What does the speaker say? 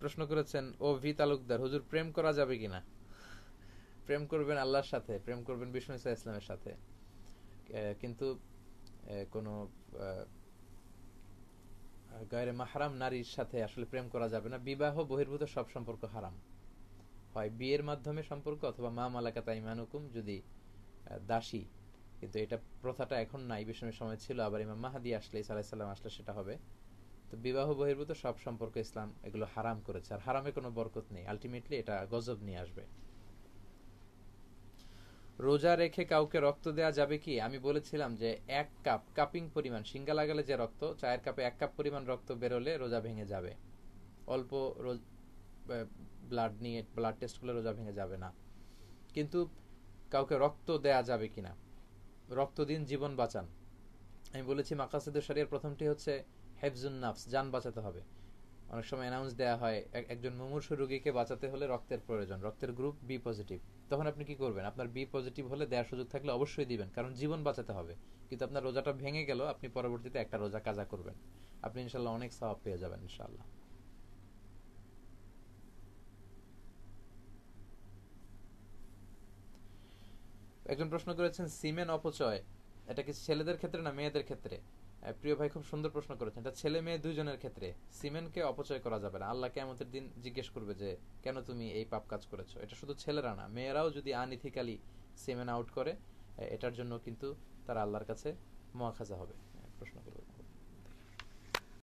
প্রশ্ন করেছেন ও ভি তালুকদার হুজুর প্রেম করা যাবে কিনা প্রেম করবেন আল্লাহর সাথে প্রেম করবেন বিষ্ণু ইসা ইসলামের সাথে কিন্তু কোনো গায়ের মাহারাম নারীর সাথে আসলে প্রেম করা যাবে না বিবাহ বহির্ভূত সব সম্পর্ক হারাম হয় বিয়ের মাধ্যমে সম্পর্ক অথবা মা মালাকা তাই মানুকুম যদি দাসী কিন্তু এটা প্রথাটা এখন নাই বিষ্ণুর সময় ছিল আবার ইমাম মাহাদি আসলে সালাইসাল্লাম আলাইসাল্লাম আসলে সেটা হবে তো বিবাহ বহির্ভূত সব সম্পর্ক ইসলাম এগুলো হারাম করেছে আর হারামে কোনো বরকত নেই আলটিমেটলি এটা গজব নিয়ে আসবে রোজা রেখে কাউকে রক্ত দেওয়া যাবে কি আমি বলেছিলাম যে এক কাপ কাপিং পরিমাণ সিঙ্গা লাগালে যে রক্ত চায়ের কাপে এক কাপ পরিমাণ রক্ত বেরোলে রোজা ভেঙে যাবে অল্প রোজ ব্লাড নিয়ে ব্লাড টেস্ট করলে রোজা ভেঙে যাবে না কিন্তু কাউকে রক্ত দেয়া যাবে কিনা রক্ত দিন জীবন বাঁচান আমি বলেছি মাকাসেদুর শরীর প্রথমটি হচ্ছে হেফজুন নাফস যান বাঁচাতে হবে অনেক সময় অ্যানাউন্স দেওয়া হয় একজন মুমূর্ষু রোগীকে বাঁচাতে হলে রক্তের প্রয়োজন রক্তের গ্রুপ বি পজিটিভ তখন আপনি কি করবেন আপনার বি পজিটিভ হলে দেওয়ার সুযোগ থাকলে অবশ্যই দিবেন কারণ জীবন বাঁচাতে হবে কিন্তু আপনার রোজাটা ভেঙে গেল আপনি পরবর্তীতে একটা রোজা কাজা করবেন আপনি ইনশাল্লাহ অনেক স্বভাব পেয়ে যাবেন ইনশাল্লাহ একজন প্রশ্ন করেছেন সিমেন অপচয় এটা কি ছেলেদের ক্ষেত্রে না মেয়েদের ক্ষেত্রে প্রিয় ভাই খুব সুন্দর প্রশ্ন করেছেন এটা ছেলে মেয়ে দুজনের ক্ষেত্রে সিমেনকে অপচয় করা যাবে না আল্লাহ কেমতের দিন জিজ্ঞেস করবে যে কেন তুমি এই পাপ কাজ করেছো এটা শুধু ছেলেরা না মেয়েরাও যদি আনইথিক্যালি সিমেন আউট করে এটার জন্য কিন্তু তারা আল্লাহর কাছে মহাখাজা হবে প্রশ্ন করবে